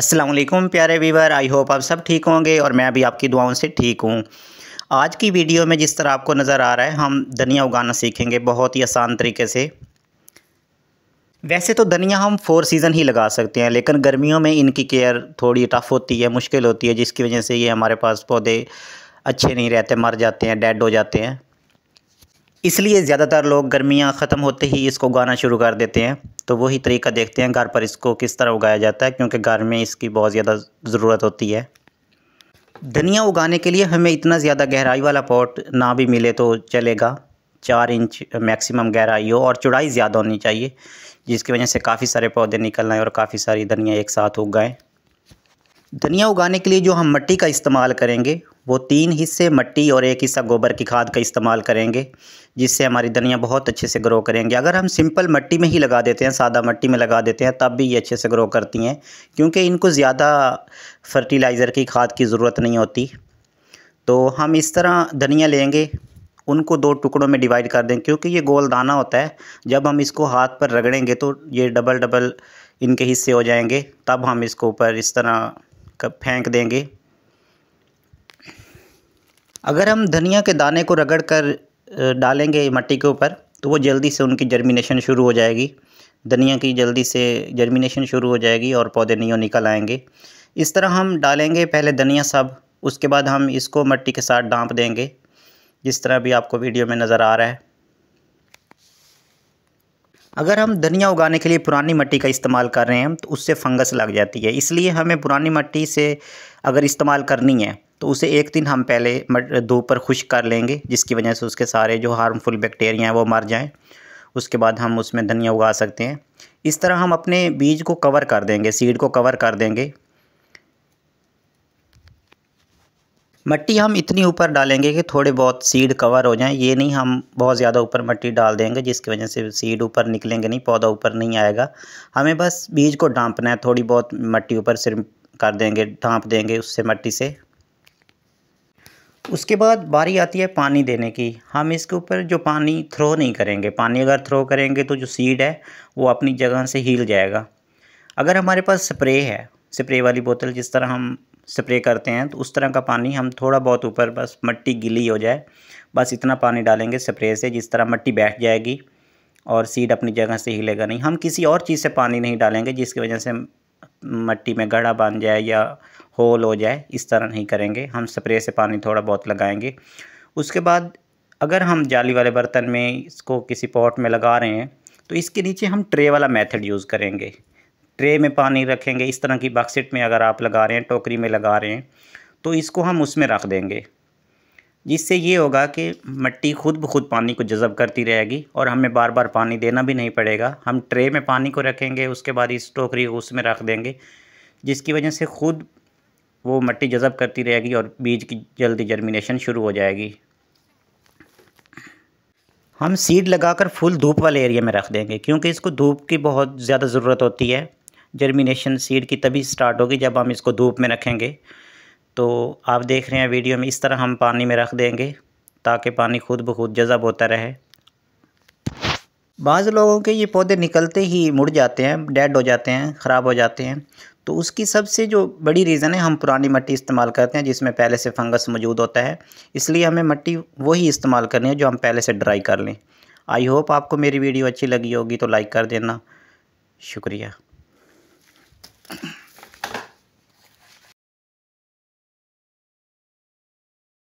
असलम प्यारे Weaver I hope आप सब ठीक होंगे और मैं भी आपकी दुआओं से ठीक हूँ आज की वीडियो में जिस तरह आपको नज़र आ रहा है हम धनिया उगाना सीखेंगे बहुत ही आसान तरीके से वैसे तो धनिया हम फोर सीज़न ही लगा सकते हैं लेकिन गर्मियों में इनकी केयर थोड़ी टफ़ होती है मुश्किल होती है जिसकी वजह से ये हमारे पास पौधे अच्छे नहीं रहते मर जाते हैं डेड हो जाते हैं इसलिए ज़्यादातर लोग गर्मियाँ ख़त्म होते ही इसको उगाना शुरू कर देते हैं तो वही तरीका देखते हैं घर पर इसको किस तरह उगाया जाता है क्योंकि घर में इसकी बहुत ज़्यादा ज़रूरत होती है धनिया उगाने के लिए हमें इतना ज़्यादा गहराई वाला पॉट ना भी मिले तो चलेगा चार इंच मैक्सिमम गहराई हो और चौड़ाई ज़्यादा होनी चाहिए जिसकी वजह से काफ़ी सारे पौधे निकल आएँ और काफ़ी सारी धनिया एक साथ उग गए धनिया उगाने के लिए जो हम मट्टी का इस्तेमाल करेंगे वो तीन हिस्से मट्टी और एक हिस्सा गोबर की खाद का इस्तेमाल करेंगे जिससे हमारी धनिया बहुत अच्छे से ग्रो करेंगे अगर हम सिंपल मट्टी में ही लगा देते हैं सादा मिट्टी में लगा देते हैं तब भी ये अच्छे से ग्रो करती हैं क्योंकि इनको ज़्यादा फर्टिलाइज़र की खाद की ज़रूरत नहीं होती तो हम इस तरह धनिया लेंगे उनको दो टुकड़ों में डिवाइड कर दें क्योंकि ये गोल दाना होता है जब हम इसको हाथ पर रगड़ेंगे तो ये डबल डबल इनके हिस्से हो जाएंगे तब हम इसको ऊपर इस तरह फेंक देंगे अगर हम धनिया के दाने को रगड़ कर डालेंगे मट्टी के ऊपर तो वो जल्दी से उनकी जर्मिनेशन शुरू हो जाएगी धनिया की जल्दी से जर्मिनेशन शुरू हो जाएगी और पौधे न्यू निकल आएंगे इस तरह हम डालेंगे पहले धनिया सब उसके बाद हम इसको मट्टी के साथ डांप देंगे जिस तरह भी आपको वीडियो में नज़र आ रहा है अगर हम धनिया उगाने के लिए पुरानी मट्टी का इस्तेमाल कर रहे हैं तो उससे फंगस लग जाती है इसलिए हमें पुरानी मट्टी से अगर इस्तेमाल करनी है तो उसे एक दिन हम पहले धूप पर खुश कर लेंगे जिसकी वजह से उसके सारे जो हार्मफुल बैक्टीरिया हैं वो मर जाएँ उसके बाद हम उसमें धनिया उगा सकते हैं इस तरह हम अपने बीज को कवर कर देंगे सीड को कवर कर देंगे मट्टी हम इतनी ऊपर डालेंगे कि थोड़े बहुत सीड कवर हो जाएं ये नहीं हम बहुत ज़्यादा ऊपर मट्टी डाल देंगे जिसकी वजह से सीड ऊपर निकलेंगे नहीं पौधा ऊपर नहीं आएगा हमें बस बीज को डांपना है थोड़ी बहुत मट्टी ऊपर सिर कर देंगे ढांप देंगे उससे मट्टी से उसके बाद बारी आती है पानी देने की हम इसके ऊपर जो पानी थ्रो नहीं करेंगे पानी अगर थ्रो करेंगे तो जो सीड है वो अपनी जगह से हिल जाएगा अगर हमारे पास स्प्रे है स्प्रे वाली बोतल जिस तरह हम स्प्रे करते हैं तो उस तरह का पानी हम थोड़ा बहुत ऊपर बस मट्टी गिली हो जाए बस इतना पानी डालेंगे स्प्रे से जिस तरह मट्टी बैठ जाएगी और सीड अपनी जगह से हिलेगा नहीं हम किसी और चीज़ से पानी नहीं डालेंगे जिसकी वजह से मट्टी में गढ़ा बन जाए या होल हो जाए इस तरह नहीं करेंगे हम स्प्रे से पानी थोड़ा बहुत लगाएंगे उसके बाद अगर हम जाली वाले बर्तन में इसको किसी पॉट में लगा रहे हैं तो इसके नीचे हम ट्रे वाला मेथड यूज़ करेंगे ट्रे में पानी रखेंगे इस तरह की बक्सेट में अगर आप लगा रहे हैं टोकरी में लगा रहे हैं तो इसको हम उसमें रख देंगे जिससे ये होगा कि मिट्टी खुद ब खुद पानी को जज़ब करती रहेगी और हमें बार बार पानी देना भी नहीं पड़ेगा हम ट्रे में पानी को रखेंगे उसके बाद इस टोकरी को उसमें रख देंगे जिसकी वजह से खुद वो मिट्टी जज़ब करती रहेगी और बीज की जल्दी जर्मिनेशन शुरू हो जाएगी हम सीड लगाकर फुल धूप वाले एरिया में रख देंगे क्योंकि इसको धूप की बहुत ज़्यादा ज़रूरत होती है जर्मिनेशन सीड की तभी स्टार्ट होगी जब हम इसको धूप में रखेंगे तो आप देख रहे हैं वीडियो में इस तरह हम पानी में रख देंगे ताकि पानी खुद ब खुद जज़ब होता रहे बाज़ लोगों के ये पौधे निकलते ही मुड़ जाते हैं डेड हो जाते हैं ख़राब हो जाते हैं तो उसकी सबसे जो बड़ी रीज़न है हम पुरानी मिट्टी इस्तेमाल करते हैं जिसमें पहले से फंगस मौजूद होता है इसलिए हमें मिट्टी वही इस्तेमाल करनी है जो हम पहले से ड्राई कर लें आई होप आपको मेरी वीडियो अच्छी लगी होगी तो लाइक कर देना शुक्रिया